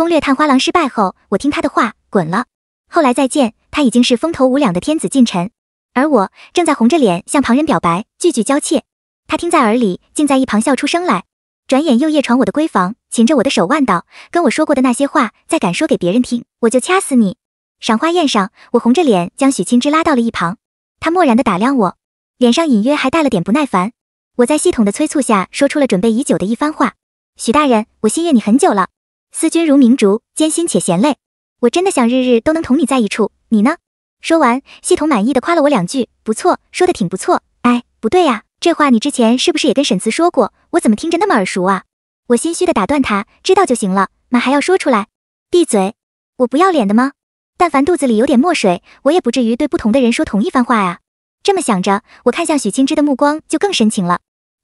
攻略探花郎失败后，我听他的话滚了。后来再见，他已经是风头无两的天子近臣，而我正在红着脸向旁人表白，句句娇怯。他听在耳里，竟在一旁笑出声来。转眼又夜闯我的闺房，擒着我的手腕道：“跟我说过的那些话，再敢说给别人听，我就掐死你。”赏花宴上，我红着脸将许清之拉到了一旁，他漠然地打量我，脸上隐约还带了点不耐烦。我在系统的催促下，说出了准备已久的一番话：“许大人，我心悦你很久了。”思君如明烛，艰辛且嫌累。我真的想日日都能同你在一处，你呢？说完，系统满意的夸了我两句，不错，说的挺不错。哎，不对呀，这话你之前是不是也跟沈慈说过？我怎么听着那么耳熟啊？我心虚的打断他，知道就行了，嘛还要说出来？闭嘴，我不要脸的吗？但凡肚子里有点墨水，我也不至于对不同的人说同一番话啊。这么想着，我看向许清之的目光就更深情了。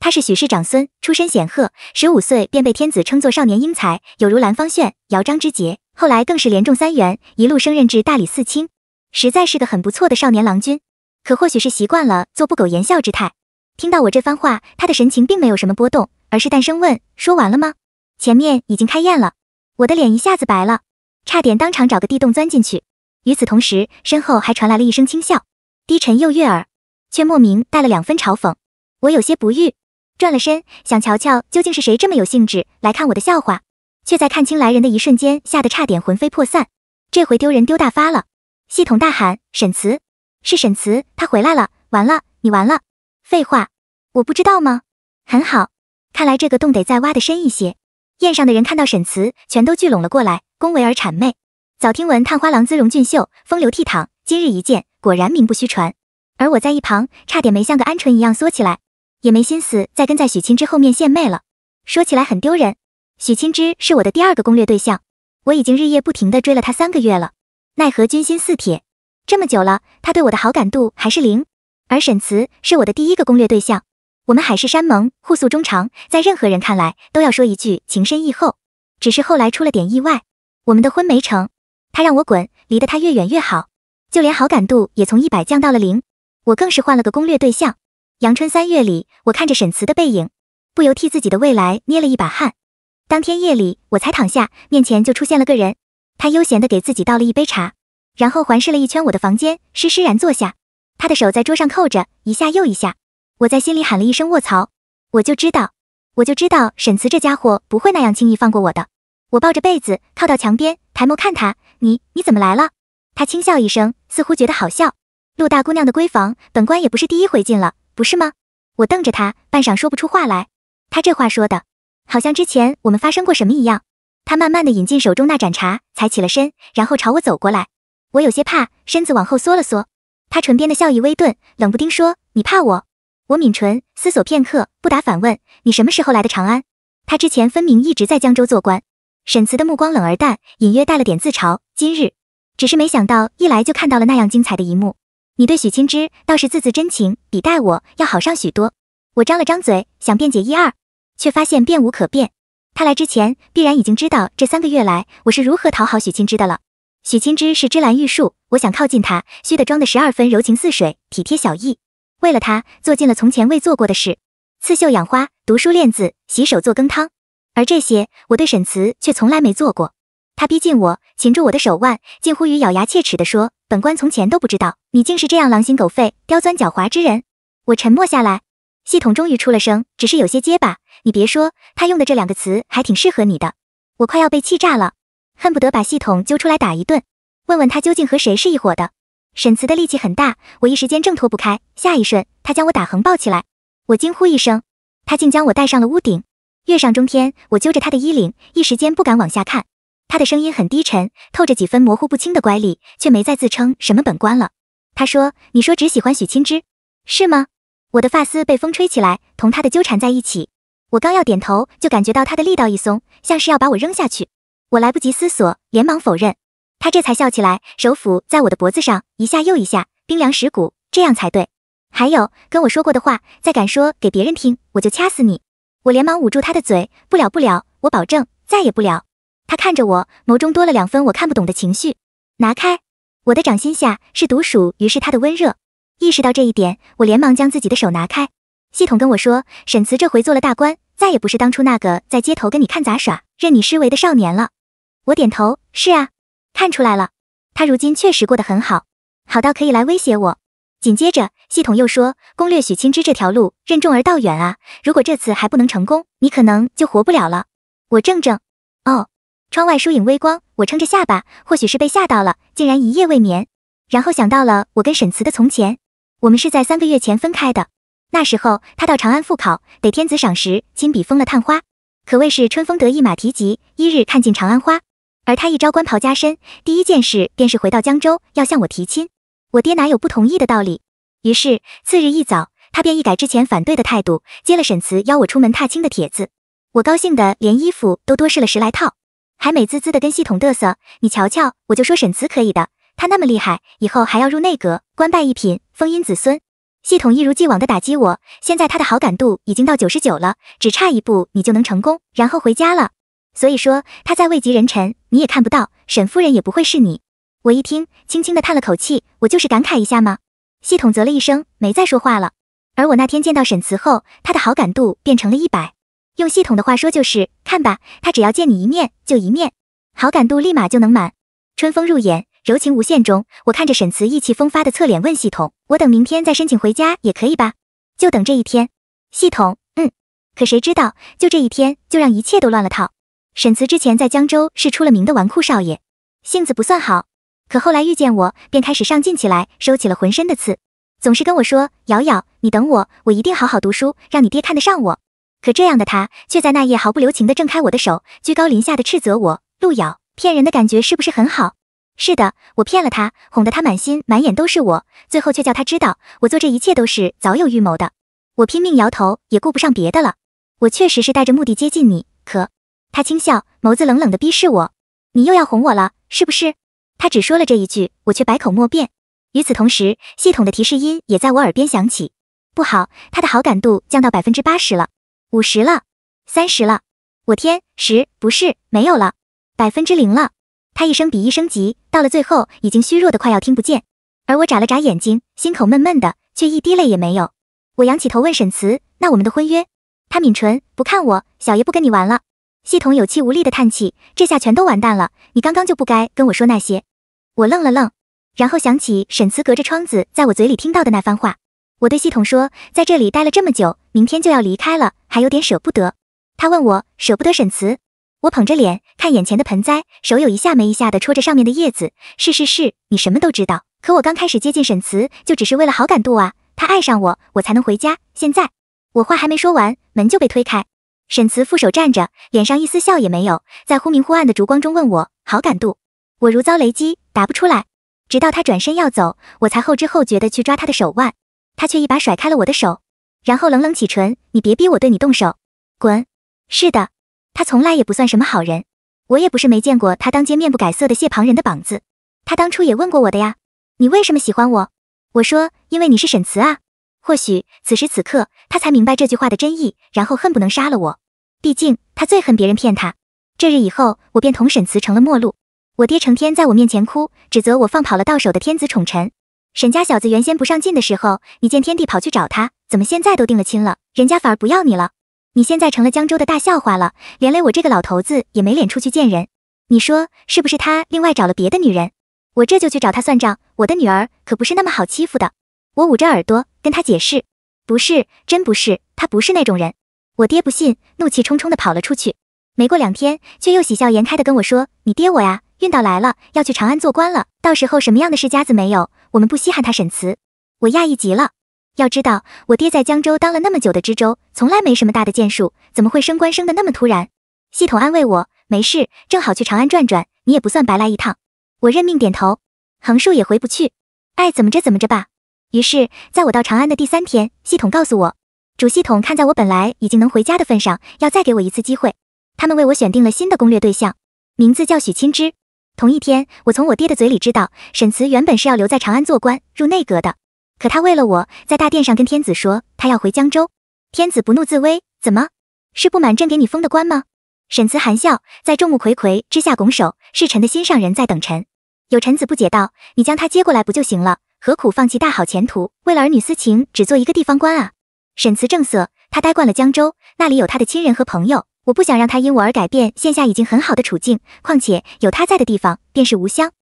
他是许氏长孙，出身显赫，十五岁便被天子称作少年英才，有如兰芳炫、姚章之杰。后来更是连中三元，一路升任至大理寺卿，实在是个很不错的少年郎君。可或许是习惯了做不苟言笑之态，听到我这番话，他的神情并没有什么波动，而是淡声问：“说完了吗？”前面已经开宴了，我的脸一下子白了，差点当场找个地洞钻进去。与此同时，身后还传来了一声轻笑，低沉又悦耳，却莫名带了两分嘲讽。我有些不悦。转了身，想瞧瞧究竟是谁这么有兴致来看我的笑话，却在看清来人的一瞬间，吓得差点魂飞魄散。这回丢人丢大发了！系统大喊：“沈慈，是沈慈，他回来了！完了，你完了！”废话，我不知道吗？很好，看来这个洞得再挖的深一些。宴上的人看到沈慈，全都聚拢了过来，恭维而谄媚。早听闻探花郎姿容俊秀，风流倜傥，今日一见，果然名不虚传。而我在一旁，差点没像个鹌鹑一样缩起来。也没心思再跟在许清之后面献媚了。说起来很丢人，许清之是我的第二个攻略对象，我已经日夜不停地追了他三个月了，奈何军心似铁，这么久了他对我的好感度还是零。而沈慈是我的第一个攻略对象，我们海誓山盟，互诉衷肠，在任何人看来都要说一句情深意厚。只是后来出了点意外，我们的婚没成，他让我滚，离得他越远越好，就连好感度也从一百降到了零，我更是换了个攻略对象。阳春三月里，我看着沈慈的背影，不由替自己的未来捏了一把汗。当天夜里，我才躺下，面前就出现了个人。他悠闲的给自己倒了一杯茶，然后环视了一圈我的房间，施施然坐下。他的手在桌上扣着一下又一下，我在心里喊了一声“卧槽！”我就知道，我就知道，沈慈这家伙不会那样轻易放过我的。我抱着被子靠到墙边，抬眸看他：“你你怎么来了？”他轻笑一声，似乎觉得好笑。陆大姑娘的闺房，本官也不是第一回进了。不是吗？我瞪着他，半晌说不出话来。他这话说的，好像之前我们发生过什么一样。他慢慢的引进手中那盏茶，才起了身，然后朝我走过来。我有些怕，身子往后缩了缩。他唇边的笑意微顿，冷不丁说：“你怕我？”我抿唇思索片刻，不答反问：“你什么时候来的长安？”他之前分明一直在江州做官。沈慈的目光冷而淡，隐约带了点自嘲。今日，只是没想到一来就看到了那样精彩的一幕。你对许清之倒是字字真情，比待我要好上许多。我张了张嘴，想辩解一二，却发现辩无可辩。他来之前，必然已经知道这三个月来我是如何讨好许清之的了。许清之是芝兰玉树，我想靠近他，虚的装的十二分柔情似水，体贴小意。为了他，做尽了从前未做过的事：刺绣、养花、读书、练字、洗手、做羹汤，而这些，我对沈慈却从来没做过。他逼近我，擒住我的手腕，近乎于咬牙切齿地说：“本官从前都不知道，你竟是这样狼心狗肺、刁钻狡猾之人。”我沉默下来。系统终于出了声，只是有些结巴。你别说，他用的这两个词还挺适合你的。我快要被气炸了，恨不得把系统揪出来打一顿，问问他究竟和谁是一伙的。沈慈的力气很大，我一时间挣脱不开。下一瞬，他将我打横抱起来，我惊呼一声，他竟将我带上了屋顶，月上中天。我揪着他的衣领，一时间不敢往下看。他的声音很低沉，透着几分模糊不清的乖戾，却没再自称什么本官了。他说：“你说只喜欢许清之，是吗？”我的发丝被风吹起来，同他的纠缠在一起。我刚要点头，就感觉到他的力道一松，像是要把我扔下去。我来不及思索，连忙否认。他这才笑起来，手抚在我的脖子上，一下又一下，冰凉蚀骨。这样才对。还有，跟我说过的话，再敢说给别人听，我就掐死你！我连忙捂住他的嘴：“不了，不了，我保证再也不了。他看着我，眸中多了两分我看不懂的情绪。拿开！我的掌心下是独属于是他的温热。意识到这一点，我连忙将自己的手拿开。系统跟我说：“沈慈这回做了大官，再也不是当初那个在街头跟你看杂耍、任你施为的少年了。”我点头：“是啊，看出来了，他如今确实过得很好，好到可以来威胁我。”紧接着，系统又说：“攻略许清之这条路任重而道远啊，如果这次还不能成功，你可能就活不了了。”我怔怔。窗外疏影微光，我撑着下巴，或许是被吓到了，竟然一夜未眠。然后想到了我跟沈慈的从前，我们是在三个月前分开的。那时候他到长安赴考，得天子赏识，亲笔封了探花，可谓是春风得意马蹄疾，一日看尽长安花。而他一朝官袍加身，第一件事便是回到江州要向我提亲。我爹哪有不同意的道理？于是次日一早，他便一改之前反对的态度，接了沈慈邀我出门踏青的帖子。我高兴的连衣服都多试了十来套。还美滋滋的跟系统嘚瑟，你瞧瞧，我就说沈慈可以的，他那么厉害，以后还要入内阁，官拜一品，封荫子孙。系统一如既往的打击我，现在他的好感度已经到九十九了，只差一步你就能成功，然后回家了。所以说他在位极人臣，你也看不到，沈夫人也不会是你。我一听，轻轻的叹了口气，我就是感慨一下嘛。系统啧了一声，没再说话了。而我那天见到沈慈后，他的好感度变成了一百。用系统的话说就是，看吧，他只要见你一面，就一面，好感度立马就能满。春风入眼，柔情无限中，我看着沈慈意气风发的侧脸问系统：“我等明天再申请回家也可以吧？就等这一天。”系统，嗯。可谁知道，就这一天，就让一切都乱了套。沈慈之前在江州是出了名的纨绔少爷，性子不算好，可后来遇见我，便开始上进起来，收起了浑身的刺，总是跟我说：“瑶瑶，你等我，我一定好好读书，让你爹看得上我。”可这样的他，却在那夜毫不留情地挣开我的手，居高临下的斥责我：“陆遥，骗人的感觉是不是很好？”“是的，我骗了他，哄得他满心满眼都是我，最后却叫他知道我做这一切都是早有预谋的。”我拼命摇头，也顾不上别的了。我确实是带着目的接近你，可他轻笑，眸子冷冷地逼视我：“你又要哄我了，是不是？”他只说了这一句，我却百口莫辩。与此同时，系统的提示音也在我耳边响起：“不好，他的好感度降到百分之八十了。”五十了，三十了，我天，十不是没有了，百分之零了。他一声比一声急，到了最后已经虚弱的快要听不见。而我眨了眨眼睛，心口闷闷的，却一滴泪也没有。我仰起头问沈慈：“那我们的婚约？”他抿唇，不看我，小爷不跟你玩了。系统有气无力的叹气：“这下全都完蛋了，你刚刚就不该跟我说那些。”我愣了愣，然后想起沈慈隔着窗子在我嘴里听到的那番话。我对系统说：“在这里待了这么久，明天就要离开了，还有点舍不得。”他问我：“舍不得沈慈？”我捧着脸看眼前的盆栽，手有一下没一下的戳着上面的叶子。“是是是，你什么都知道。”可我刚开始接近沈慈，就只是为了好感度啊，他爱上我，我才能回家。现在，我话还没说完，门就被推开。沈慈负手站着，脸上一丝笑也没有，在忽明忽暗的烛光中问我好感度。我如遭雷击，答不出来。直到他转身要走，我才后知后觉的去抓他的手腕。他却一把甩开了我的手，然后冷冷启唇：“你别逼我对你动手，滚。”是的，他从来也不算什么好人，我也不是没见过他当街面不改色的谢旁人的膀子。他当初也问过我的呀：“你为什么喜欢我？”我说：“因为你是沈慈啊。”或许此时此刻，他才明白这句话的真意，然后恨不能杀了我。毕竟他最恨别人骗他。这日以后，我便同沈慈成了陌路。我爹成天在我面前哭，指责我放跑了到手的天子宠臣。沈家小子原先不上进的时候，你见天帝跑去找他，怎么现在都定了亲了，人家反而不要你了？你现在成了江州的大笑话了，连累我这个老头子也没脸出去见人。你说是不是他另外找了别的女人？我这就去找他算账，我的女儿可不是那么好欺负的。我捂着耳朵跟他解释，不是，真不是，他不是那种人。我爹不信，怒气冲冲的跑了出去。没过两天，却又喜笑颜开的跟我说，你爹我呀，运道来了，要去长安做官了，到时候什么样的世家子没有？我们不稀罕他沈慈，我讶异极了。要知道，我爹在江州当了那么久的知州，从来没什么大的建树，怎么会升官升的那么突然？系统安慰我，没事，正好去长安转转，你也不算白来一趟。我认命点头，横竖也回不去，爱怎么着怎么着吧。于是，在我到长安的第三天，系统告诉我，主系统看在我本来已经能回家的份上，要再给我一次机会。他们为我选定了新的攻略对象，名字叫许清之。同一天，我从我爹的嘴里知道，沈慈原本是要留在长安做官，入内阁的。可他为了我，在大殿上跟天子说，他要回江州。天子不怒自威，怎么？是不满朕给你封的官吗？沈慈含笑，在众目睽睽之下拱手，是臣的心上人在等臣。有臣子不解道：“你将他接过来不就行了？何苦放弃大好前途，为了儿女私情只做一个地方官啊？”沈慈正色，他呆惯了江州，那里有他的亲人和朋友。我不想让他因我而改变现下已经很好的处境，况且有他在的地方便是无香。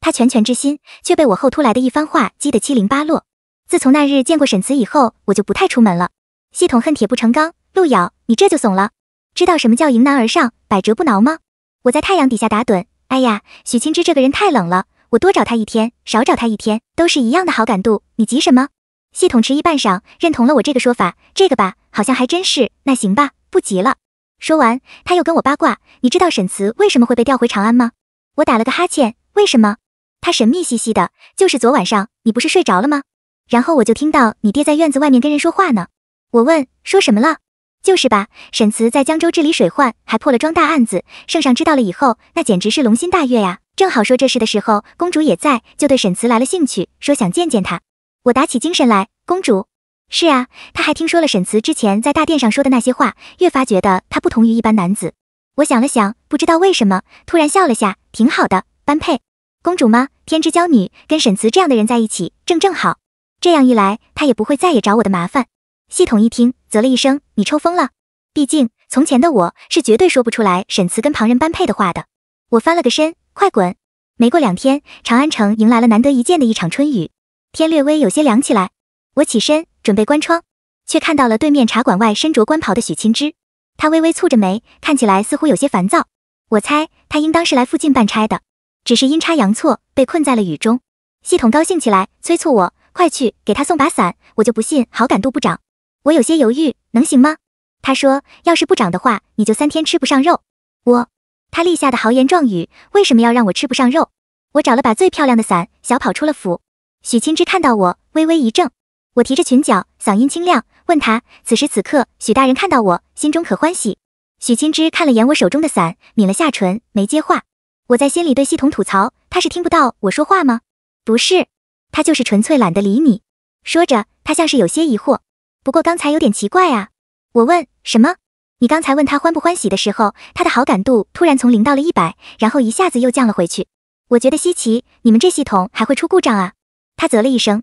他拳拳之心却被我后突来的一番话激得七零八落。自从那日见过沈慈以后，我就不太出门了。系统恨铁不成钢，陆遥，你这就怂了？知道什么叫迎难而上，百折不挠吗？我在太阳底下打盹。哎呀，许清之这个人太冷了，我多找他一天，少找他一天都是一样的好感度，你急什么？系统迟疑半晌，认同了我这个说法，这个吧，好像还真是。那行吧，不急了。说完，他又跟我八卦：“你知道沈慈为什么会被调回长安吗？”我打了个哈欠：“为什么？”他神秘兮兮的：“就是昨晚上，你不是睡着了吗？然后我就听到你爹在院子外面跟人说话呢。”我问：“说什么了？”“就是吧，沈慈在江州治理水患，还破了桩大案子，圣上知道了以后，那简直是龙心大悦呀。正好说这事的时候，公主也在，就对沈慈来了兴趣，说想见见他。”我打起精神来，公主。是啊，他还听说了沈慈之前在大殿上说的那些话，越发觉得他不同于一般男子。我想了想，不知道为什么，突然笑了下，挺好的，般配。公主吗？天之娇女，跟沈慈这样的人在一起，正正好。这样一来，他也不会再也找我的麻烦。系统一听，啧了一声，你抽风了？毕竟从前的我是绝对说不出来沈慈跟旁人般配的话的。我翻了个身，快滚。没过两天，长安城迎来了难得一见的一场春雨，天略微有些凉起来。我起身。准备关窗，却看到了对面茶馆外身着官袍的许清之。他微微蹙着眉，看起来似乎有些烦躁。我猜他应当是来附近办差的，只是阴差阳错被困在了雨中。系统高兴起来，催促我快去给他送把伞。我就不信好感度不涨。我有些犹豫，能行吗？他说，要是不涨的话，你就三天吃不上肉。我他立下的豪言壮语，为什么要让我吃不上肉？我找了把最漂亮的伞，小跑出了府。许清之看到我，微微一怔。我提着裙角，嗓音清亮，问他：“此时此刻，许大人看到我，心中可欢喜？”许清之看了眼我手中的伞，抿了下唇，没接话。我在心里对系统吐槽：“他是听不到我说话吗？不是，他就是纯粹懒得理你。”说着，他像是有些疑惑，不过刚才有点奇怪啊。我问：“什么？你刚才问他欢不欢喜的时候，他的好感度突然从零到了一百，然后一下子又降了回去，我觉得稀奇，你们这系统还会出故障啊？”他啧了一声。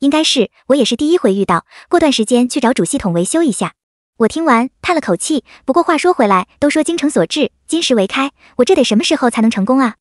应该是我也是第一回遇到，过段时间去找主系统维修一下。我听完叹了口气，不过话说回来，都说精诚所至，金石为开，我这得什么时候才能成功啊？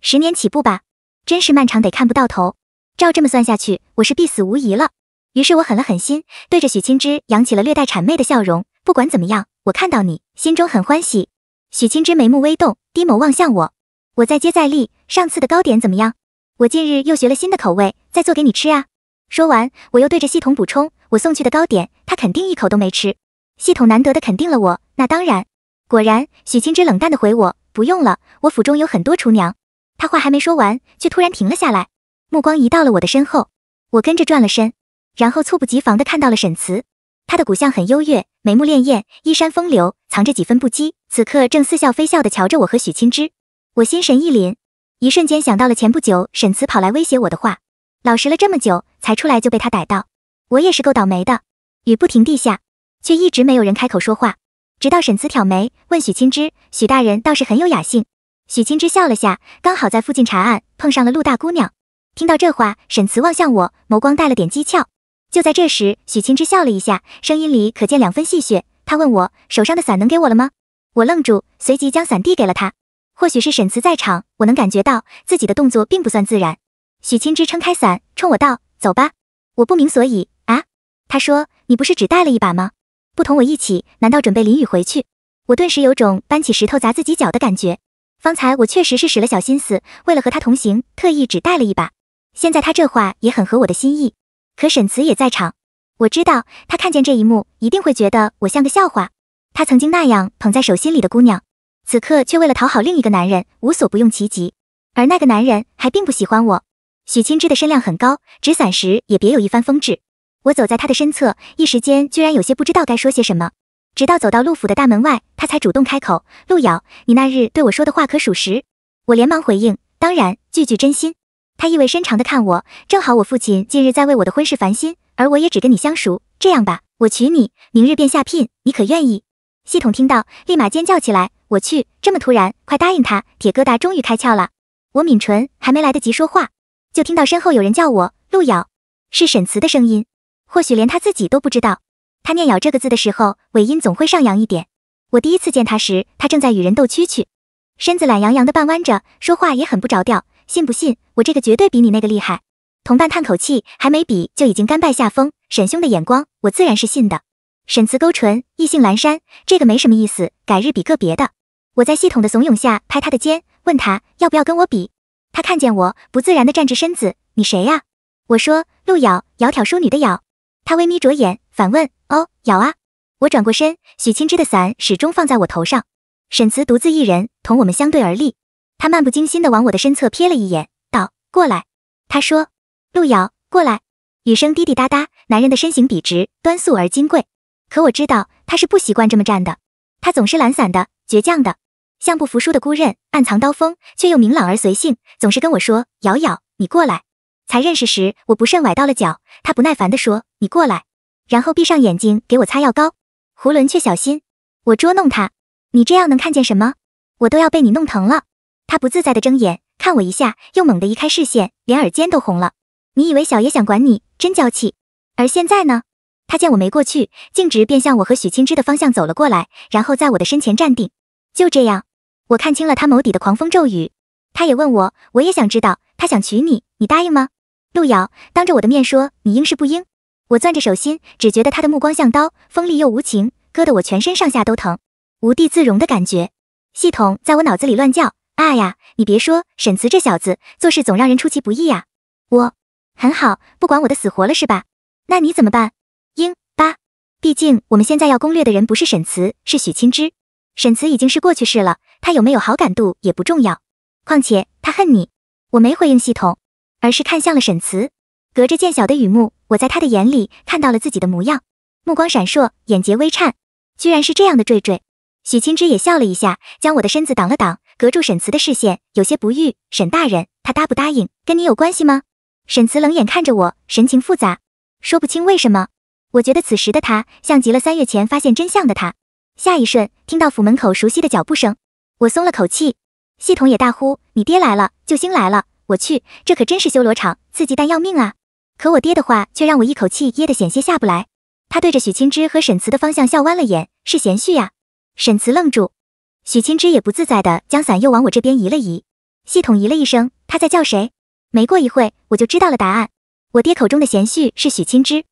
十年起步吧，真是漫长得看不到头。照这么算下去，我是必死无疑了。于是我狠了狠心，对着许清之扬起了略带谄媚的笑容。不管怎么样，我看到你心中很欢喜。许清之眉目微动，低眸望向我。我再接再厉，上次的糕点怎么样？我近日又学了新的口味，再做给你吃啊。说完，我又对着系统补充，我送去的糕点，他肯定一口都没吃。系统难得的肯定了我，那当然。果然，许清之冷淡的回我，不用了，我府中有很多厨娘。他话还没说完，却突然停了下来，目光移到了我的身后。我跟着转了身，然后猝不及防的看到了沈慈，他的骨相很优越，眉目潋滟，衣衫风流，藏着几分不羁，此刻正似笑非笑的瞧着我和许清之。我心神一凛，一瞬间想到了前不久沈慈跑来威胁我的话，老实了这么久。才出来就被他逮到，我也是够倒霉的。雨不停地下，却一直没有人开口说话。直到沈慈挑眉问许清之：“许大人倒是很有雅兴。”许清之笑了下，刚好在附近查案，碰上了陆大姑娘。听到这话，沈慈望向我，眸光带了点讥诮。就在这时，许清之笑了一下，声音里可见两分戏谑。他问我：“手上的伞能给我了吗？”我愣住，随即将伞递给了他。或许是沈慈在场，我能感觉到自己的动作并不算自然。许清之撑开伞，冲我道。走吧，我不明所以啊。他说：“你不是只带了一把吗？不同我一起，难道准备淋雨回去？”我顿时有种搬起石头砸自己脚的感觉。方才我确实是使了小心思，为了和他同行，特意只带了一把。现在他这话也很合我的心意。可沈慈也在场，我知道他看见这一幕，一定会觉得我像个笑话。他曾经那样捧在手心里的姑娘，此刻却为了讨好另一个男人，无所不用其极。而那个男人还并不喜欢我。许清之的身量很高，执伞时也别有一番风致。我走在他的身侧，一时间居然有些不知道该说些什么。直到走到陆府的大门外，他才主动开口：“陆瑶，你那日对我说的话可属实？”我连忙回应：“当然，句句真心。”他意味深长地看我，正好我父亲近日在为我的婚事烦心，而我也只跟你相熟，这样吧，我娶你，明日便下聘，你可愿意？”系统听到，立马尖叫起来：“我去，这么突然，快答应他！”铁疙瘩终于开窍了，我抿唇，还没来得及说话。就听到身后有人叫我陆遥，是沈慈的声音。或许连他自己都不知道，他念“咬”这个字的时候，尾音总会上扬一点。我第一次见他时，他正在与人斗蛐蛐，身子懒洋洋的半弯着，说话也很不着调。信不信我这个绝对比你那个厉害？同伴叹口气，还没比就已经甘拜下风。沈兄的眼光，我自然是信的。沈慈勾唇，意兴阑珊，这个没什么意思，改日比个别的。我在系统的怂恿下拍他的肩，问他要不要跟我比。他看见我，不自然地站直身子。你谁呀？我说，陆遥，窈窕淑女的窈。”他微眯着眼，反问，哦，窈啊。我转过身，许清之的伞始终放在我头上。沈慈独自一人同我们相对而立。他漫不经心地往我的身侧瞥了一眼，道，过来。他说，陆遥，过来。雨声滴滴答答，男人的身形笔直、端肃而金贵。可我知道他是不习惯这么站的，他总是懒散的、倔强的。像不服输的孤刃，暗藏刀锋，却又明朗而随性。总是跟我说：“瑶瑶，你过来。”才认识时，我不慎崴到了脚，他不耐烦地说：“你过来。”然后闭上眼睛给我擦药膏。胡伦却小心：“我捉弄他，你这样能看见什么？我都要被你弄疼了。”他不自在地睁眼看我一下，又猛地移开视线，连耳尖都红了。你以为小爷想管你，真娇气。而现在呢？他见我没过去，径直便向我和许清之的方向走了过来，然后在我的身前站定。就这样。我看清了他眸底的狂风骤雨，他也问我，我也想知道，他想娶你，你答应吗？陆遥当着我的面说，你应是不应？我攥着手心，只觉得他的目光像刀，锋利又无情，割得我全身上下都疼，无地自容的感觉。系统在我脑子里乱叫，啊呀！你别说，沈慈这小子做事总让人出其不意呀。我很好，不管我的死活了是吧？那你怎么办？应八，毕竟我们现在要攻略的人不是沈慈，是许清之。沈慈已经是过去式了，他有没有好感度也不重要。况且他恨你，我没回应系统，而是看向了沈慈。隔着渐小的雨幕，我在他的眼里看到了自己的模样，目光闪烁，眼睫微颤，居然是这样的坠坠。许清之也笑了一下，将我的身子挡了挡，隔住沈慈的视线，有些不悦。沈大人，他答不答应跟你有关系吗？沈慈冷眼看着我，神情复杂，说不清为什么。我觉得此时的他，像极了三月前发现真相的他。下一瞬，听到府门口熟悉的脚步声，我松了口气。系统也大呼：“你爹来了，救星来了！”我去，这可真是修罗场，刺激但要命啊！可我爹的话却让我一口气噎得险些下不来。他对着许清之和沈慈的方向笑弯了眼，是贤婿呀。沈慈愣住，许清之也不自在的将伞又往我这边移了移。系统移了一声：“他在叫谁？”没过一会我就知道了答案。我爹口中的贤婿是许清之。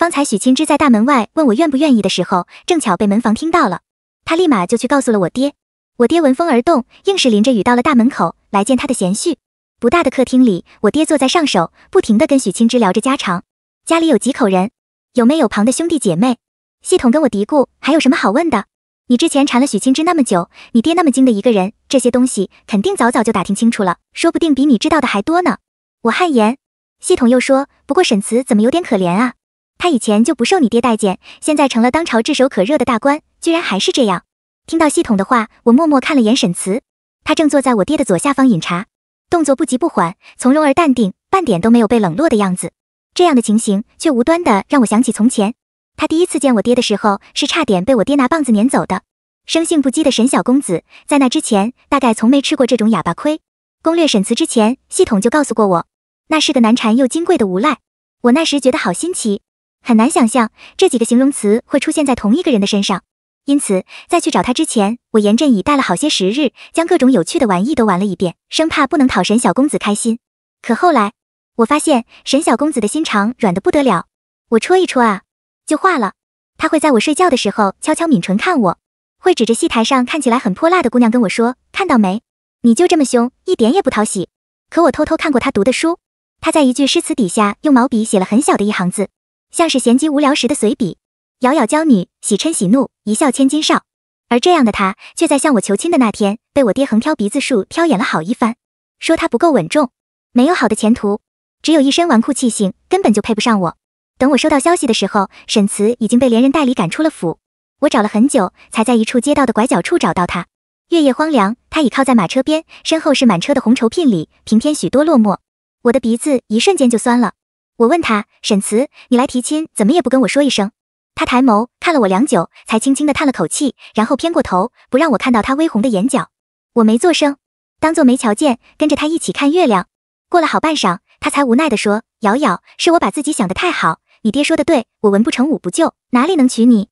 方才许清之在大门外问我愿不愿意的时候，正巧被门房听到了，他立马就去告诉了我爹。我爹闻风而动，硬是淋着雨到了大门口来见他的贤婿。不大的客厅里，我爹坐在上首，不停地跟许清之聊着家常。家里有几口人？有没有旁的兄弟姐妹？系统跟我嘀咕：“还有什么好问的？你之前缠了许清之那么久，你爹那么精的一个人，这些东西肯定早早就打听清楚了，说不定比你知道的还多呢。”我汗颜。系统又说：“不过沈慈怎么有点可怜啊？”他以前就不受你爹待见，现在成了当朝炙手可热的大官，居然还是这样。听到系统的话，我默默看了眼沈慈，他正坐在我爹的左下方饮茶，动作不急不缓，从容而淡定，半点都没有被冷落的样子。这样的情形却无端的让我想起从前，他第一次见我爹的时候，是差点被我爹拿棒子撵走的。生性不羁的沈小公子，在那之前大概从没吃过这种哑巴亏。攻略沈慈之前，系统就告诉过我，那是个难缠又金贵的无赖。我那时觉得好新奇。很难想象这几个形容词会出现在同一个人的身上，因此在去找他之前，我严阵以待了好些时日，将各种有趣的玩意都玩了一遍，生怕不能讨沈小公子开心。可后来，我发现沈小公子的心肠软得不得了，我戳一戳啊，就化了。他会在我睡觉的时候悄悄抿唇看我，会指着戏台上看起来很泼辣的姑娘跟我说：“看到没？你就这么凶，一点也不讨喜。”可我偷偷看过他读的书，他在一句诗词底下用毛笔写了很小的一行字。像是闲极无聊时的随笔，咬咬娇女喜嗔喜怒，一笑千金少。而这样的他，却在向我求亲的那天，被我爹横挑鼻子竖挑眼了好一番，说他不够稳重，没有好的前途，只有一身纨绔气性，根本就配不上我。等我收到消息的时候，沈慈已经被连人带礼赶出了府。我找了很久，才在一处街道的拐角处找到他。月夜荒凉，他倚靠在马车边，身后是满车的红绸聘礼，平添许多落寞。我的鼻子一瞬间就酸了。我问他：“沈慈，你来提亲，怎么也不跟我说一声？”他抬眸看了我良久，才轻轻地叹了口气，然后偏过头，不让我看到他微红的眼角。我没作声，当作没瞧见，跟着他一起看月亮。过了好半晌，他才无奈地说：“瑶瑶，是我把自己想得太好。你爹说的对，我文不成武不就，哪里能娶你？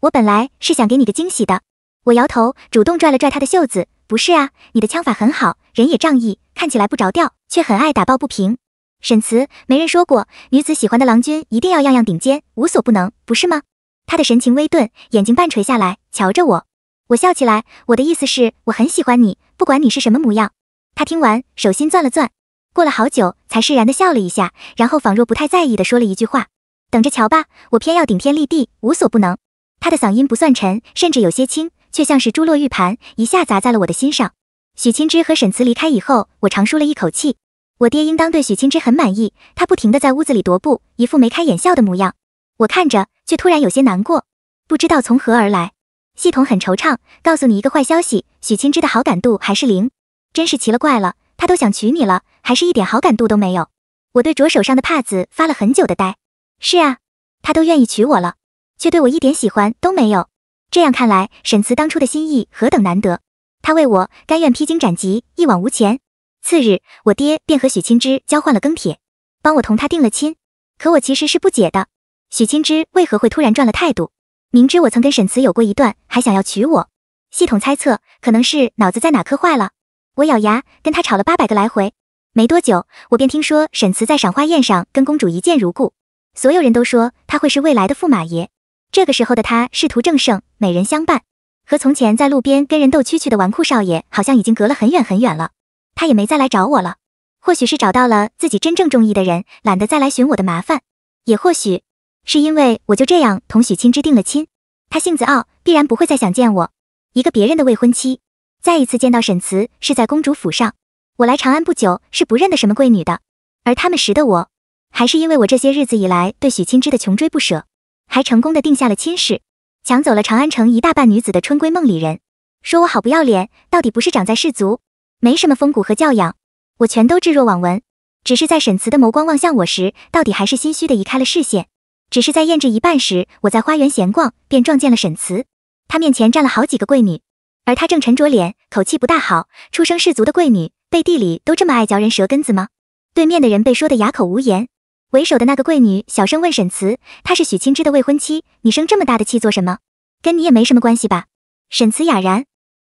我本来是想给你个惊喜的。”我摇头，主动拽了拽他的袖子：“不是啊，你的枪法很好，人也仗义，看起来不着调，却很爱打抱不平。”沈慈，没人说过女子喜欢的郎君一定要样样顶尖，无所不能，不是吗？他的神情微顿，眼睛半垂下来，瞧着我。我笑起来。我的意思是我很喜欢你，不管你是什么模样。他听完，手心攥了攥，过了好久才释然的笑了一下，然后仿若不太在意的说了一句话：“等着瞧吧，我偏要顶天立地，无所不能。”他的嗓音不算沉，甚至有些轻，却像是珠落玉盘，一下砸在了我的心上。许清之和沈慈离开以后，我长舒了一口气。我爹应当对许清之很满意，他不停地在屋子里踱步，一副眉开眼笑的模样。我看着，却突然有些难过，不知道从何而来。系统很惆怅，告诉你一个坏消息，许清之的好感度还是零，真是奇了怪了，他都想娶你了，还是一点好感度都没有。我对着手上的帕子发了很久的呆。是啊，他都愿意娶我了，却对我一点喜欢都没有。这样看来，沈慈当初的心意何等难得，他为我甘愿披荆斩棘，一往无前。次日，我爹便和许清之交换了庚帖，帮我同他定了亲。可我其实是不解的，许清之为何会突然转了态度？明知我曾跟沈慈有过一段，还想要娶我？系统猜测可能是脑子在哪磕坏了。我咬牙跟他吵了八百个来回。没多久，我便听说沈慈在赏花宴上跟公主一见如故，所有人都说他会是未来的驸马爷。这个时候的他仕途正盛，美人相伴，和从前在路边跟人斗蛐蛐的纨绔少爷好像已经隔了很远很远了。他也没再来找我了，或许是找到了自己真正中意的人，懒得再来寻我的麻烦；也或许是因为我就这样同许清之定了亲，他性子傲，必然不会再想见我一个别人的未婚妻。再一次见到沈慈是在公主府上，我来长安不久，是不认得什么贵女的，而他们识得我，还是因为我这些日子以来对许清之的穷追不舍，还成功的定下了亲事，抢走了长安城一大半女子的春闺梦里人，说我好不要脸，到底不是长在士族。没什么风骨和教养，我全都置若罔闻。只是在沈慈的眸光望向我时，到底还是心虚的移开了视线。只是在宴至一半时，我在花园闲逛，便撞见了沈慈。他面前站了好几个贵女，而他正沉着脸，口气不大好。出生世族的贵女，背地里都这么爱嚼人舌根子吗？对面的人被说得哑口无言。为首的那个贵女小声问沈慈：“她是许清之的未婚妻，你生这么大的气做什么？跟你也没什么关系吧？”沈慈哑然，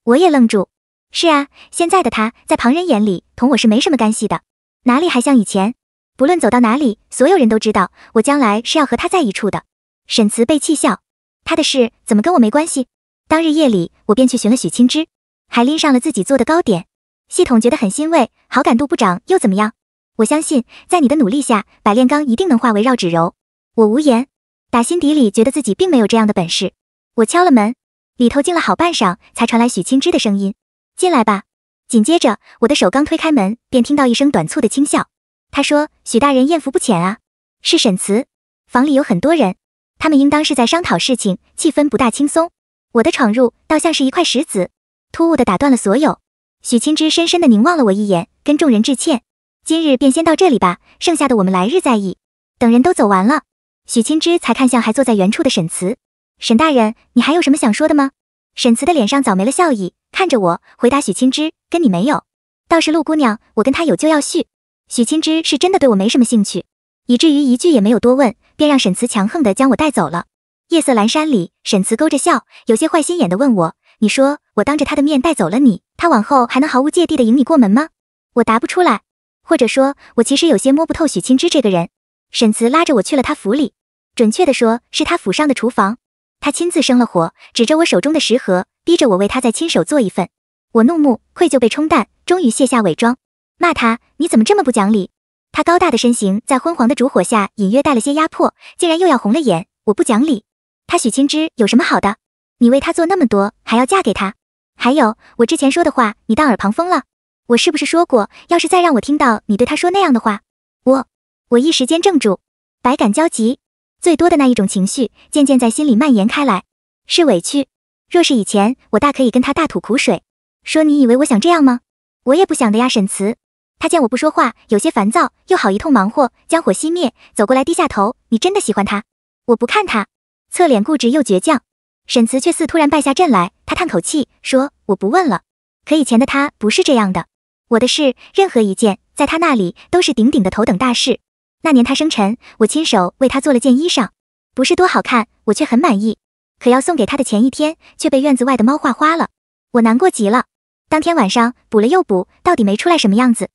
我也愣住。是啊，现在的他在旁人眼里同我是没什么干系的，哪里还像以前？不论走到哪里，所有人都知道我将来是要和他在一处的。沈慈被气笑，他的事怎么跟我没关系？当日夜里，我便去寻了许清之，还拎上了自己做的糕点。系统觉得很欣慰，好感度不涨又怎么样？我相信在你的努力下，百炼钢一定能化为绕指柔。我无言，打心底里觉得自己并没有这样的本事。我敲了门，里头静了好半晌，才传来许清之的声音。进来吧。紧接着，我的手刚推开门，便听到一声短促的轻笑。他说：“许大人艳福不浅啊。”是沈慈，房里有很多人，他们应当是在商讨事情，气氛不大轻松。我的闯入倒像是一块石子，突兀的打断了所有。许清之深深的凝望了我一眼，跟众人致歉：“今日便先到这里吧，剩下的我们来日再议。”等人都走完了，许清之才看向还坐在原处的沈慈：“沈大人，你还有什么想说的吗？”沈慈的脸上早没了笑意。看着我，回答许清之，跟你没有，倒是陆姑娘，我跟她有旧要叙。许清之是真的对我没什么兴趣，以至于一句也没有多问，便让沈慈强横的将我带走了。夜色阑珊里，沈慈勾着笑，有些坏心眼的问我：“你说我当着他的面带走了你，他往后还能毫无芥蒂的迎你过门吗？”我答不出来，或者说，我其实有些摸不透许清之这个人。沈慈拉着我去了他府里，准确的说是他府上的厨房，他亲自生了火，指着我手中的食盒。逼着我为他再亲手做一份，我怒目，愧疚被冲淡，终于卸下伪装，骂他：“你怎么这么不讲理？”他高大的身形在昏黄的烛火下隐约带了些压迫，竟然又要红了眼。我不讲理，他许清之有什么好的？你为他做那么多，还要嫁给他？还有我之前说的话，你当耳旁风了？我是不是说过，要是再让我听到你对他说那样的话，我……我一时间怔住，百感交集，最多的那一种情绪渐渐在心里蔓延开来，是委屈。若是以前，我大可以跟他大吐苦水，说你以为我想这样吗？我也不想的呀，沈慈。他见我不说话，有些烦躁，又好一通忙活，将火熄灭，走过来低下头。你真的喜欢他？我不看他侧脸，固执又倔强。沈慈却似突然败下阵来，他叹口气说：“我不问了。”可以前的他不是这样的。我的事，任何一件，在他那里都是顶顶的头等大事。那年他生辰，我亲手为他做了件衣裳，不是多好看，我却很满意。可要送给他的前一天，却被院子外的猫画花了，我难过极了。当天晚上补了又补，到底没出来什么样子。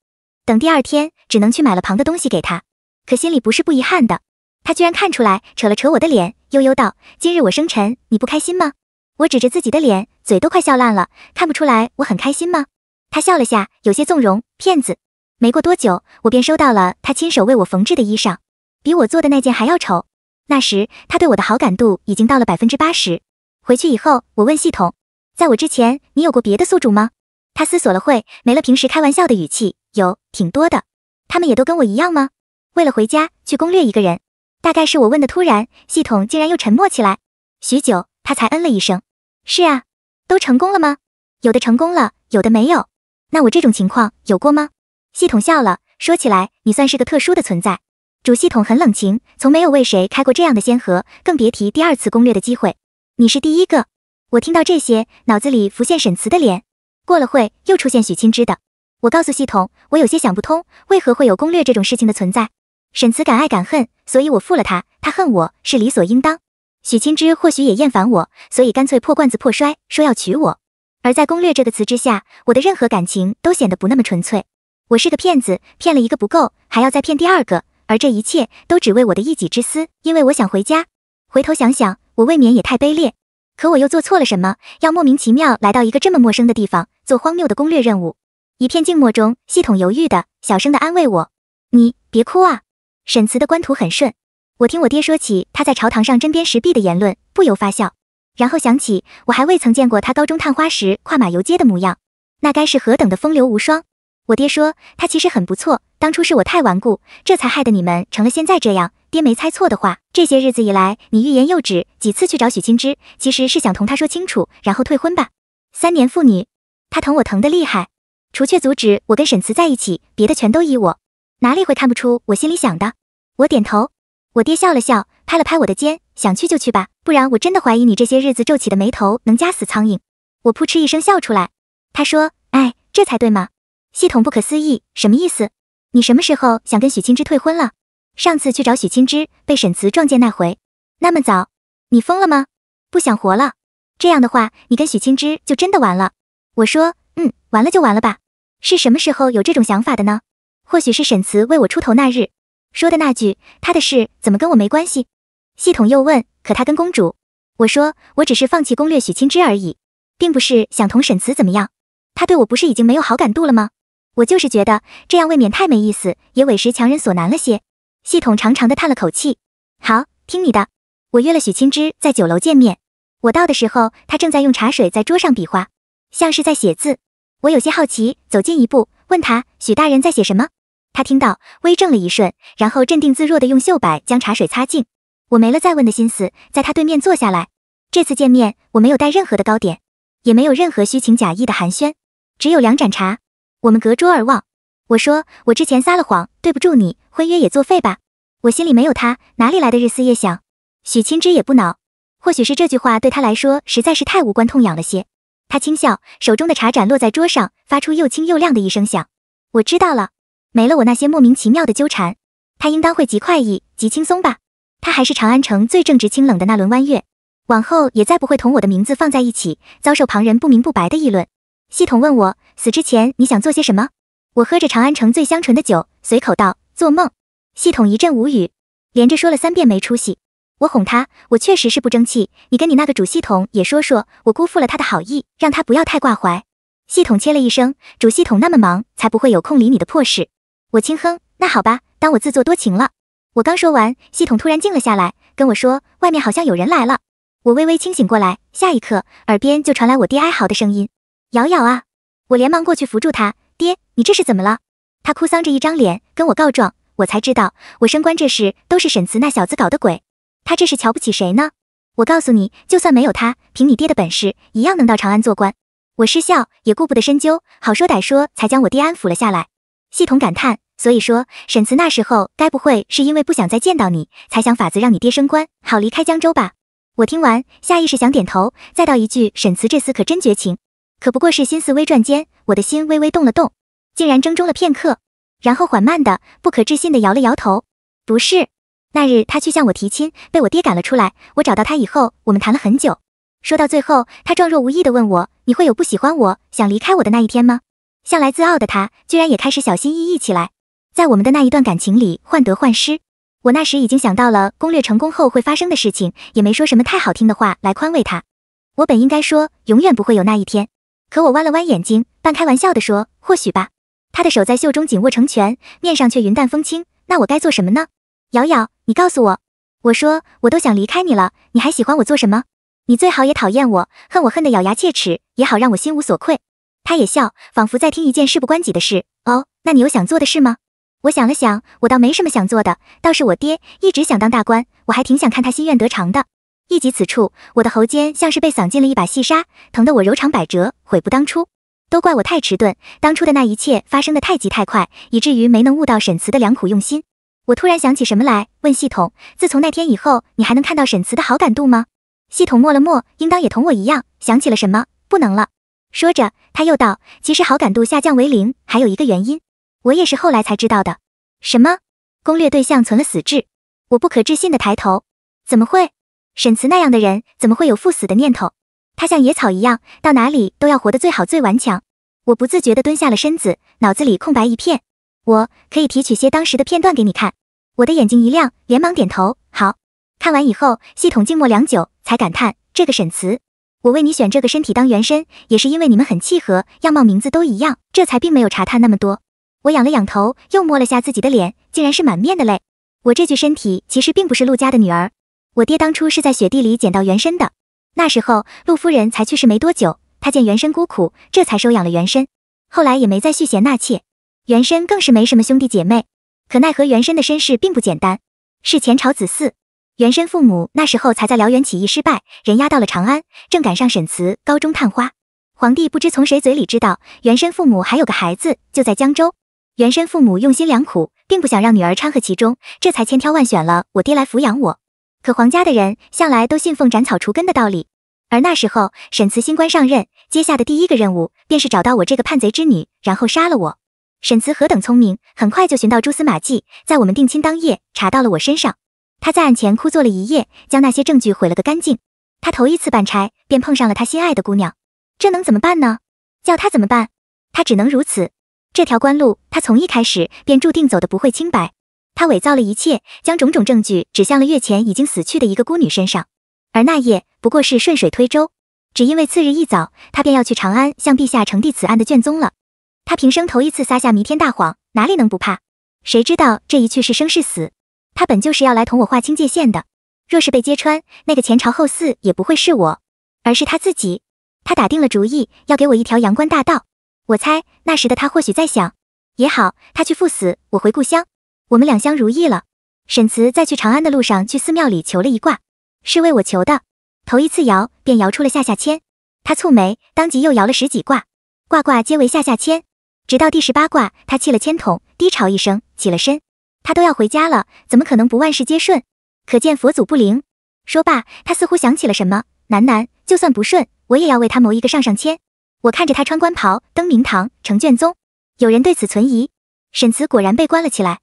等第二天，只能去买了旁的东西给他，可心里不是不遗憾的。他居然看出来，扯了扯我的脸，悠悠道：“今日我生辰，你不开心吗？”我指着自己的脸，嘴都快笑烂了，看不出来我很开心吗？他笑了下，有些纵容：“骗子。”没过多久，我便收到了他亲手为我缝制的衣裳，比我做的那件还要丑。那时他对我的好感度已经到了百分之八十。回去以后，我问系统，在我之前你有过别的宿主吗？他思索了会，没了平时开玩笑的语气，有，挺多的。他们也都跟我一样吗？为了回家去攻略一个人，大概是我问的突然，系统竟然又沉默起来。许久，他才嗯了一声。是啊，都成功了吗？有的成功了，有的没有。那我这种情况有过吗？系统笑了，说起来你算是个特殊的存在。主系统很冷情，从没有为谁开过这样的先河，更别提第二次攻略的机会。你是第一个。我听到这些，脑子里浮现沈慈的脸。过了会，又出现许清之的。我告诉系统，我有些想不通，为何会有攻略这种事情的存在。沈慈敢爱敢恨，所以我负了他，他恨我是理所应当。许清之或许也厌烦我，所以干脆破罐子破摔，说要娶我。而在攻略这个词之下，我的任何感情都显得不那么纯粹。我是个骗子，骗了一个不够，还要再骗第二个。而这一切都只为我的一己之私，因为我想回家。回头想想，我未免也太卑劣。可我又做错了什么？要莫名其妙来到一个这么陌生的地方做荒谬的攻略任务？一片静默中，系统犹豫的小声的安慰我：“你别哭啊。”沈慈的官途很顺，我听我爹说起他在朝堂上针砭时弊的言论，不由发笑。然后想起我还未曾见过他高中探花时跨马游街的模样，那该是何等的风流无双！我爹说他其实很不错，当初是我太顽固，这才害得你们成了现在这样。爹没猜错的话，这些日子以来，你欲言又止，几次去找许清之，其实是想同他说清楚，然后退婚吧。三年妇女，他疼我疼得厉害，除却阻止我跟沈慈在一起，别的全都依我。哪里会看不出我心里想的？我点头。我爹笑了笑，拍了拍我的肩，想去就去吧，不然我真的怀疑你这些日子皱起的眉头能夹死苍蝇。我扑哧一声笑出来。他说，哎，这才对嘛。系统不可思议，什么意思？你什么时候想跟许清之退婚了？上次去找许清之，被沈慈撞见那回，那么早，你疯了吗？不想活了？这样的话，你跟许清之就真的完了。我说，嗯，完了就完了吧。是什么时候有这种想法的呢？或许是沈慈为我出头那日，说的那句，他的事怎么跟我没关系？系统又问，可他跟公主？我说，我只是放弃攻略许清之而已，并不是想同沈慈怎么样。他对我不是已经没有好感度了吗？我就是觉得这样未免太没意思，也委实强人所难了些。系统长长的叹了口气，好听你的，我约了许清之在酒楼见面。我到的时候，他正在用茶水在桌上比划，像是在写字。我有些好奇，走近一步问他，许大人在写什么？他听到，微怔了一瞬，然后镇定自若的用袖摆将茶水擦净。我没了再问的心思，在他对面坐下来。这次见面，我没有带任何的糕点，也没有任何虚情假意的寒暄，只有两盏茶。我们隔桌而望，我说我之前撒了谎，对不住你，婚约也作废吧。我心里没有他，哪里来的日思夜想？许清之也不恼，或许是这句话对他来说实在是太无关痛痒了些。他轻笑，手中的茶盏落在桌上，发出又轻又亮的一声响。我知道了，没了我那些莫名其妙的纠缠，他应当会极快意、极轻松吧。他还是长安城最正直清冷的那轮弯月，往后也再不会同我的名字放在一起，遭受旁人不明不白的议论。系统问我死之前你想做些什么？我喝着长安城最香醇的酒，随口道：做梦。系统一阵无语，连着说了三遍没出息。我哄他，我确实是不争气。你跟你那个主系统也说说，我辜负了他的好意，让他不要太挂怀。系统切了一声，主系统那么忙，才不会有空理你的破事。我轻哼，那好吧，当我自作多情了。我刚说完，系统突然静了下来，跟我说外面好像有人来了。我微微清醒过来，下一刻耳边就传来我爹哀嚎的声音。瑶瑶啊，我连忙过去扶住他。爹，你这是怎么了？他哭丧着一张脸跟我告状，我才知道我升官这事都是沈慈那小子搞的鬼。他这是瞧不起谁呢？我告诉你，就算没有他，凭你爹的本事，一样能到长安做官。我失笑，也顾不得深究，好说歹说才将我爹安抚了下来。系统感叹，所以说沈慈那时候该不会是因为不想再见到你，才想法子让你爹升官，好离开江州吧？我听完，下意识想点头，再道一句，沈慈这厮可真绝情。可不过是心思微转间，我的心微微动了动，竟然怔怔了片刻，然后缓慢的、不可置信的摇了摇头，不是。那日他去向我提亲，被我爹赶了出来。我找到他以后，我们谈了很久，说到最后，他状若无意的问我：“你会有不喜欢我、想离开我的那一天吗？”向来自傲的他，居然也开始小心翼翼起来，在我们的那一段感情里患得患失。我那时已经想到了攻略成功后会发生的事情，也没说什么太好听的话来宽慰他。我本应该说，永远不会有那一天。可我弯了弯眼睛，半开玩笑地说：“或许吧。”他的手在袖中紧握成拳，面上却云淡风轻。那我该做什么呢？瑶瑶，你告诉我。我说，我都想离开你了，你还喜欢我做什么？你最好也讨厌我，恨我恨得咬牙切齿，也好让我心无所愧。他也笑，仿佛在听一件事不关己的事。哦，那你有想做的事吗？我想了想，我倒没什么想做的，倒是我爹一直想当大官，我还挺想看他心愿得偿的。一及此处，我的喉尖像是被搡进了一把细沙，疼得我柔肠百折，悔不当初。都怪我太迟钝，当初的那一切发生的太急太快，以至于没能悟到沈慈的良苦用心。我突然想起什么来，问系统：“自从那天以后，你还能看到沈慈的好感度吗？”系统默了默，应当也同我一样想起了什么，不能了。说着，他又道：“其实好感度下降为零，还有一个原因，我也是后来才知道的。”什么？攻略对象存了死志？我不可置信的抬头，怎么会？沈慈那样的人，怎么会有赴死的念头？他像野草一样，到哪里都要活得最好、最顽强。我不自觉地蹲下了身子，脑子里空白一片。我可以提取些当时的片段给你看。我的眼睛一亮，连忙点头。好看完以后，系统静默良久，才感叹：“这个沈慈，我为你选这个身体当原身，也是因为你们很契合，样貌、名字都一样，这才并没有查探那么多。”我仰了仰头，又摸了下自己的脸，竟然是满面的泪。我这具身体其实并不是陆家的女儿。我爹当初是在雪地里捡到原身的。那时候陆夫人才去世没多久，他见原身孤苦，这才收养了原身。后来也没再续弦纳妾，原身更是没什么兄弟姐妹。可奈何原身的身世并不简单，是前朝子嗣。原身父母那时候才在辽远起义失败，人押到了长安，正赶上沈慈高中探花。皇帝不知从谁嘴里知道原身父母还有个孩子，就在江州。原身父母用心良苦，并不想让女儿掺和其中，这才千挑万选了我爹来抚养我。可皇家的人向来都信奉斩草除根的道理，而那时候沈慈新官上任，接下的第一个任务便是找到我这个叛贼之女，然后杀了我。沈慈何等聪明，很快就寻到蛛丝马迹，在我们定亲当夜查到了我身上。他在案前枯坐了一夜，将那些证据毁了个干净。他头一次办差，便碰上了他心爱的姑娘，这能怎么办呢？叫他怎么办？他只能如此。这条官路，他从一开始便注定走的不会清白。他伪造了一切，将种种证据指向了月前已经死去的一个孤女身上，而那夜不过是顺水推舟，只因为次日一早他便要去长安向陛下呈递此案的卷宗了。他平生头一次撒下弥天大谎，哪里能不怕？谁知道这一去是生是死？他本就是要来同我划清界限的，若是被揭穿，那个前朝后嗣也不会是我，而是他自己。他打定了主意要给我一条阳关大道。我猜那时的他或许在想，也好，他去赴死，我回故乡。我们两相如意了。沈慈在去长安的路上去寺庙里求了一卦，是为我求的。头一次摇便摇出了下下签，他蹙眉，当即又摇了十几卦，卦卦皆为下下签。直到第十八卦，他弃了签筒，低潮一声，起了身。他都要回家了，怎么可能不万事皆顺？可见佛祖不灵。说罢，他似乎想起了什么，喃喃：“就算不顺，我也要为他谋一个上上签。”我看着他穿官袍，登明堂，成卷宗。有人对此存疑。沈慈果然被关了起来。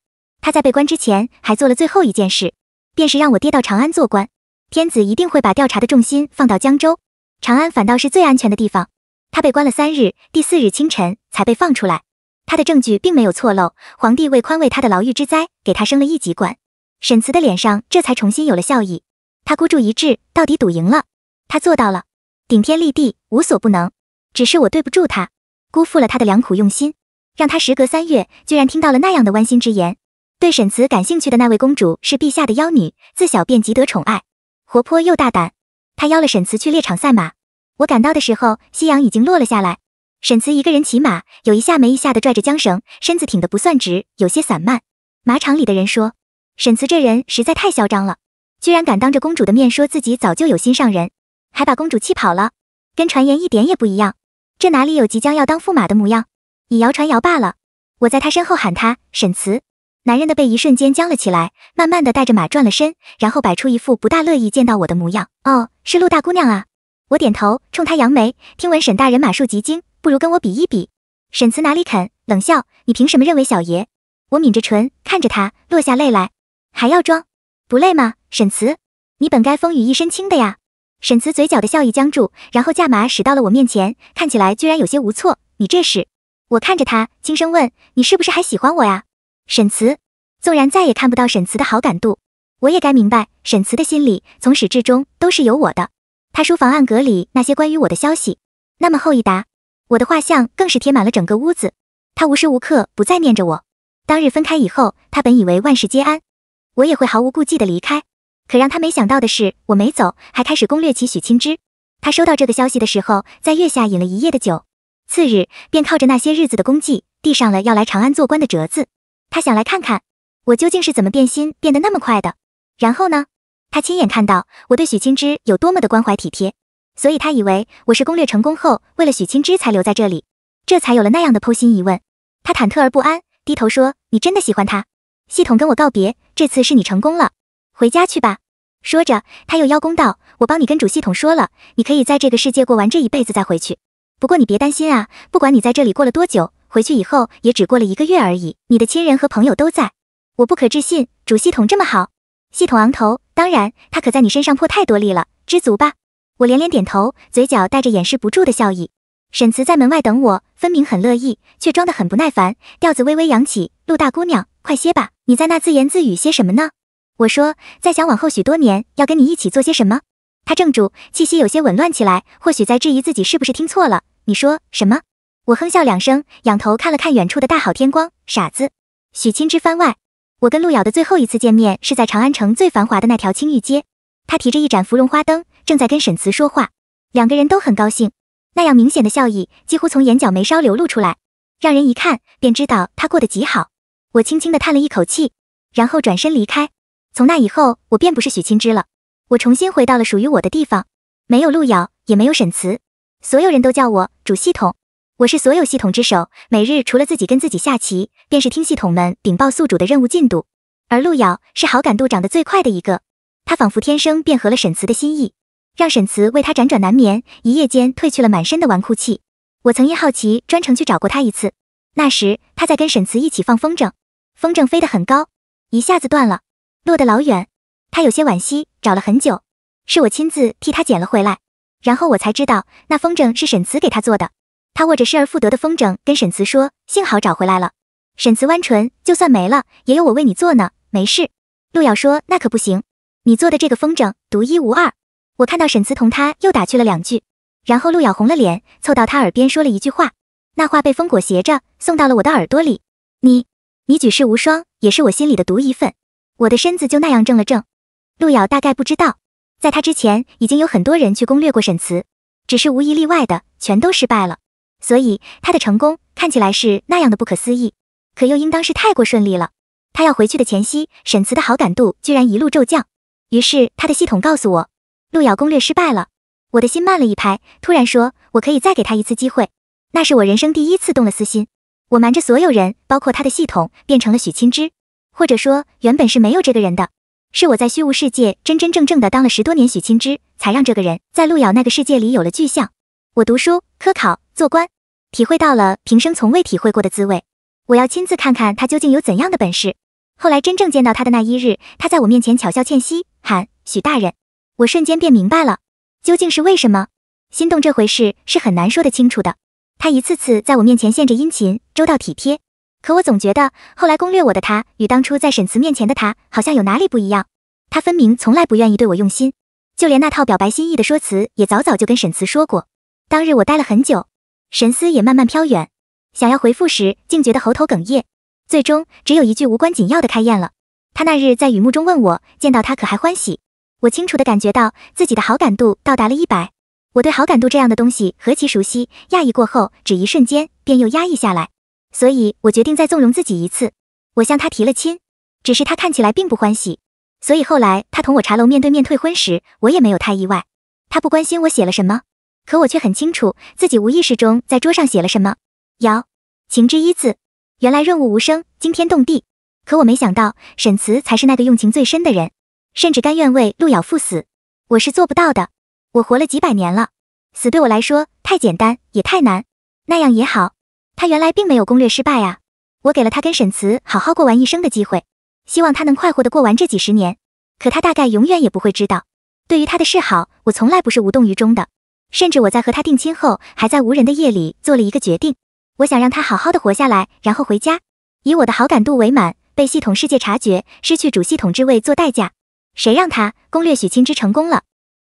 他在被关之前还做了最后一件事，便是让我爹到长安做官，天子一定会把调查的重心放到江州，长安反倒是最安全的地方。他被关了三日，第四日清晨才被放出来，他的证据并没有错漏。皇帝为宽慰他的牢狱之灾，给他升了一级官。沈慈的脸上这才重新有了笑意，他孤注一掷，到底赌赢了，他做到了，顶天立地，无所不能。只是我对不住他，辜负了他的良苦用心，让他时隔三月，居然听到了那样的剜心之言。对沈慈感兴趣的那位公主是陛下的妖女，自小便极得宠爱，活泼又大胆。她邀了沈慈去猎场赛马。我赶到的时候，夕阳已经落了下来。沈慈一个人骑马，有一下没一下的拽着缰绳，身子挺得不算直，有些散漫。马场里的人说，沈慈这人实在太嚣张了，居然敢当着公主的面说自己早就有心上人，还把公主气跑了，跟传言一点也不一样。这哪里有即将要当驸马的模样？以谣传谣罢了。我在他身后喊他沈慈。男人的背一瞬间僵了起来，慢慢的带着马转了身，然后摆出一副不大乐意见到我的模样。哦，是陆大姑娘啊，我点头，冲他扬眉。听闻沈大人马术极精，不如跟我比一比。沈慈哪里肯，冷笑，你凭什么认为小爷？我抿着唇，看着他落下泪来，还要装，不累吗？沈慈，你本该风雨一身轻的呀。沈慈嘴角的笑意僵住，然后驾马驶到了我面前，看起来居然有些无措。你这是？我看着他，轻声问，你是不是还喜欢我呀？沈慈，纵然再也看不到沈慈的好感度，我也该明白，沈慈的心里从始至终都是有我的。他书房暗格里那些关于我的消息，那么厚一沓，我的画像更是贴满了整个屋子，他无时无刻不在念着我。当日分开以后，他本以为万事皆安，我也会毫无顾忌的离开，可让他没想到的是，我没走，还开始攻略起许清之。他收到这个消息的时候，在月下饮了一夜的酒，次日便靠着那些日子的功绩，递上了要来长安做官的折子。他想来看看我究竟是怎么变心变得那么快的，然后呢？他亲眼看到我对许清之有多么的关怀体贴，所以他以为我是攻略成功后为了许清之才留在这里，这才有了那样的剖心疑问。他忐忑而不安，低头说：“你真的喜欢他？”系统跟我告别：“这次是你成功了，回家去吧。”说着，他又邀功道：“我帮你跟主系统说了，你可以在这个世界过完这一辈子再回去。不过你别担心啊，不管你在这里过了多久。”回去以后也只过了一个月而已，你的亲人和朋友都在。我不可置信，主系统这么好。系统昂头，当然，他可在你身上破太多例了，知足吧。我连连点头，嘴角带着掩饰不住的笑意。沈慈在门外等我，分明很乐意，却装得很不耐烦，调子微微扬起。陆大姑娘，快歇吧，你在那自言自语些什么呢？我说，在想往后许多年要跟你一起做些什么。他怔住，气息有些紊乱起来，或许在质疑自己是不是听错了。你说什么？我哼笑两声，仰头看了看远处的大好天光。傻子，许清之番外。我跟陆瑶的最后一次见面是在长安城最繁华的那条青玉街，他提着一盏芙蓉花灯，正在跟沈慈说话，两个人都很高兴，那样明显的笑意几乎从眼角眉梢流露出来，让人一看便知道他过得极好。我轻轻地叹了一口气，然后转身离开。从那以后，我便不是许清之了，我重新回到了属于我的地方，没有陆遥，也没有沈慈，所有人都叫我主系统。我是所有系统之首，每日除了自己跟自己下棋，便是听系统们禀报宿主的任务进度。而陆遥是好感度涨得最快的一个，他仿佛天生便合了沈慈的心意，让沈慈为他辗转难眠，一夜间褪去了满身的纨绔气。我曾因好奇专程去找过他一次，那时他在跟沈慈一起放风筝，风筝飞得很高，一下子断了，落得老远。他有些惋惜，找了很久，是我亲自替他捡了回来，然后我才知道那风筝是沈慈给他做的。他握着失而复得的风筝，跟沈慈说：“幸好找回来了。”沈慈弯唇，就算没了，也有我为你做呢。没事。陆瑶说：“那可不行，你做的这个风筝独一无二。”我看到沈慈同他又打趣了两句，然后陆瑶红了脸，凑到他耳边说了一句话。那话被风裹挟着送到了我的耳朵里。你，你举世无双，也是我心里的独一份。我的身子就那样正了正。陆瑶大概不知道，在他之前已经有很多人去攻略过沈慈，只是无一例外的全都失败了。所以他的成功看起来是那样的不可思议，可又应当是太过顺利了。他要回去的前夕，沈慈的好感度居然一路骤降。于是他的系统告诉我，路遥攻略失败了。我的心慢了一拍，突然说，我可以再给他一次机会。那是我人生第一次动了私心。我瞒着所有人，包括他的系统，变成了许清之，或者说原本是没有这个人的。是我在虚无世界真真正正的当了十多年许清之，才让这个人在路遥那个世界里有了具象。我读书，科考。做官，体会到了平生从未体会过的滋味。我要亲自看看他究竟有怎样的本事。后来真正见到他的那一日，他在我面前巧笑倩兮，喊许大人，我瞬间便明白了，究竟是为什么心动这回事是很难说得清楚的。他一次次在我面前献着殷勤，周到体贴，可我总觉得后来攻略我的他，与当初在沈慈面前的他好像有哪里不一样。他分明从来不愿意对我用心，就连那套表白心意的说辞也早早就跟沈慈说过。当日我待了很久。神思也慢慢飘远，想要回复时，竟觉得喉头哽咽，最终只有一句无关紧要的“开宴”了。他那日在雨幕中问我，见到他可还欢喜？我清楚的感觉到自己的好感度到达了一百，我对好感度这样的东西何其熟悉。讶异过后，只一瞬间便又压抑下来，所以我决定再纵容自己一次。我向他提了亲，只是他看起来并不欢喜，所以后来他同我茶楼面对面退婚时，我也没有太意外。他不关心我写了什么。可我却很清楚，自己无意识中在桌上写了什么“瑶情之一字”。原来润物无声，惊天动地。可我没想到，沈慈才是那个用情最深的人，甚至甘愿为陆瑶赴死。我是做不到的。我活了几百年了，死对我来说太简单，也太难。那样也好。他原来并没有攻略失败啊。我给了他跟沈慈好好过完一生的机会，希望他能快活的过完这几十年。可他大概永远也不会知道，对于他的示好，我从来不是无动于衷的。甚至我在和他定亲后，还在无人的夜里做了一个决定，我想让他好好的活下来，然后回家，以我的好感度为满，被系统世界察觉，失去主系统之位做代价。谁让他攻略许清之成功了？